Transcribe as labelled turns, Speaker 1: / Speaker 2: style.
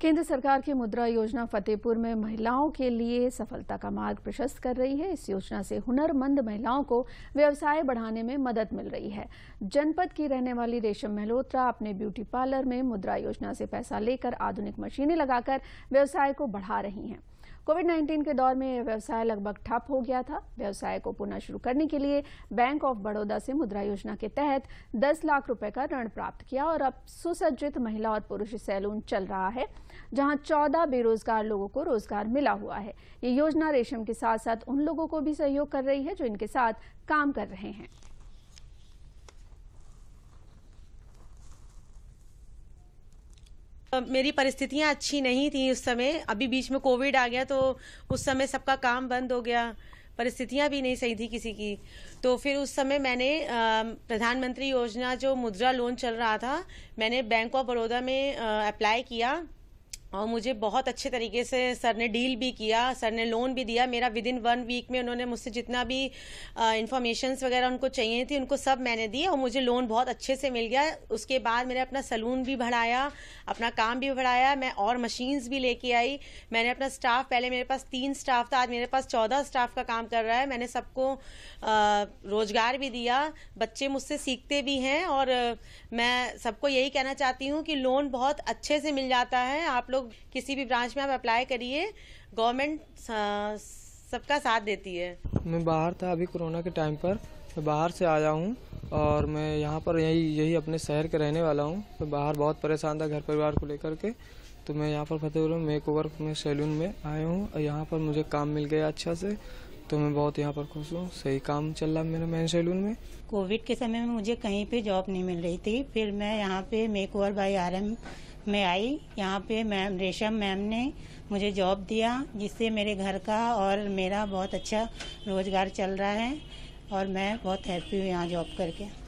Speaker 1: केंद्र सरकार की मुद्रा योजना फतेहपुर में महिलाओं के लिए सफलता का मार्ग प्रशस्त कर रही है इस योजना से हुनरमंद महिलाओं को व्यवसाय बढ़ाने में मदद मिल रही है जनपद की रहने वाली रेशम मल्होत्रा अपने ब्यूटी पार्लर में मुद्रा योजना से पैसा लेकर आधुनिक मशीनें लगाकर व्यवसाय को बढ़ा रही हैं कोविड 19 के दौर में व्यवसाय लगभग ठप हो गया था व्यवसाय को पुनः शुरू करने के लिए बैंक ऑफ बड़ौदा से मुद्रा योजना के तहत 10 लाख रुपए का ऋण प्राप्त किया और अब सुसज्जित महिला और पुरुष सैलून चल रहा है जहां 14 बेरोजगार लोगों को रोजगार मिला हुआ है ये योजना रेशम के साथ साथ उन लोगों को भी सहयोग कर रही है जो इनके साथ काम कर रहे हैं
Speaker 2: मेरी परिस्थितियाँ अच्छी नहीं थी उस समय अभी बीच में कोविड आ गया तो उस समय सबका काम बंद हो गया परिस्थितियां भी नहीं सही थी किसी की तो फिर उस समय मैंने प्रधानमंत्री योजना जो मुद्रा लोन चल रहा था मैंने बैंक ऑफ बड़ौदा में अप्लाई किया और मुझे बहुत अच्छे तरीके से सर ने डील भी किया सर ने लोन भी दिया मेरा विद इन वन वीक में उन्होंने मुझसे जितना भी इन्फॉर्मेशन वगैरह उनको चाहिए थी उनको सब मैंने दी और मुझे लोन बहुत अच्छे से मिल गया उसके बाद मैंने अपना सलून भी बढ़ाया अपना काम भी बढ़ाया मैं और मशीन्स भी लेके आई मैंने अपना स्टाफ पहले मेरे पास तीन स्टाफ था आज मेरे पास चौदह स्टाफ का काम कर रहा है मैंने सबको रोजगार भी दिया बच्चे मुझसे सीखते भी हैं और मैं सबको यही कहना चाहती हूँ कि लोन बहुत अच्छे से मिल जाता है आप लोग लोग तो किसी भी ब्रांच में आप अप्लाई करिए गवर्नमेंट सबका साथ
Speaker 3: देती है मैं बाहर था अभी कोरोना के टाइम पर मैं बाहर से आया हूँ और मैं यहाँ पर यही यही अपने शहर के रहने वाला हूँ मैं बाहर बहुत परेशान था घर परिवार को लेकर के तो मैं यहाँ पर फतेहपुर में मेक ओवर में सैलून में आया हूँ और यहाँ पर मुझे काम मिल गया अच्छा से तो मैं बहुत यहाँ पर खुश हूँ सही काम चल रहा है मेरा मेन सैलून में
Speaker 4: कोविड के समय में मुझे कहीं पे जॉब नहीं मिल रही थी फिर मैं यहाँ पे मेक ओवर बाई आर में आई यहाँ पे मैम रेशम मैम ने मुझे जॉब दिया जिससे मेरे घर का और मेरा बहुत अच्छा रोजगार चल रहा है और मैं बहुत हैप्पी हूँ यहाँ जॉब करके